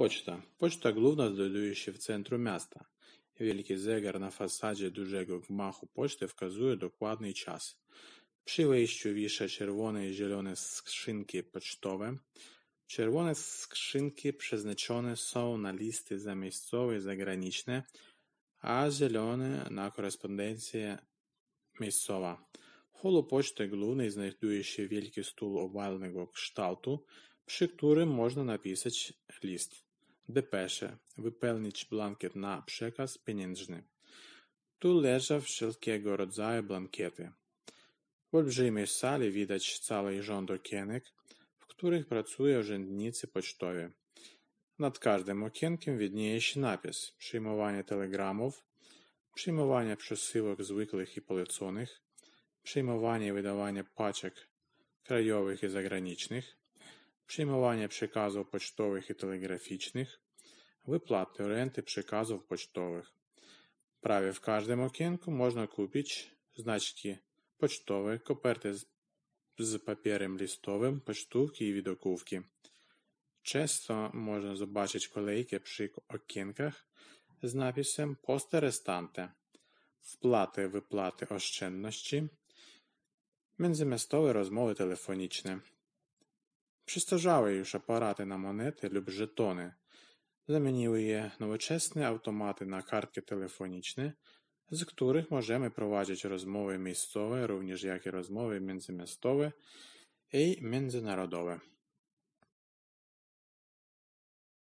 Почта. Почта główna znajduje się w centrum miasta. Wielki zegar na fasadzie dużego gmachu poczty wskazuje dokładny czas. Przy wejściu wiszą czerwone i zielone skrzynki pocztowe. Czerwone skrzynki przeznaczone są na listy zamiejscowe i zagraniczne, a zielone na korespondencję miejscową. W holu poczty głównej znajduje się wielki stół owalnego kształtu, przy którym można napisać list depesze, wypełnić blankiet na przekaz pieniężny. Tu leżą wszelkiego rodzaju blankiety. W olbrzymiej sali widać cały rząd okienek, w których pracują urzędnicy pocztowi. Nad każdym okienkiem widnieje się napis przyjmowanie telegramów, przyjmowanie przesyłek zwykłych i poleconych, przyjmowanie i wydawanie paczek krajowych i zagranicznych, przyjmowanie przekazów pocztowych i telegraficznych, wypłaty renty przekazów pocztowych. Prawie w każdym okienku można kupić znaczki pocztowe, koperty z, z papierem listowym, pocztówki i widokówki. Często można zobaczyć kolejki przy okienkach z napisem Poste restante, wpłaty, wypłaty oszczędności, międzymiastowe rozmowy telefoniczne. Przestarzałe już aparaty na monety lub żetony. Zamieniły je nowoczesne automaty na kartki telefoniczne, z których możemy prowadzić rozmowy miejscowe, również jak i rozmowy międzymiastowe i międzynarodowe.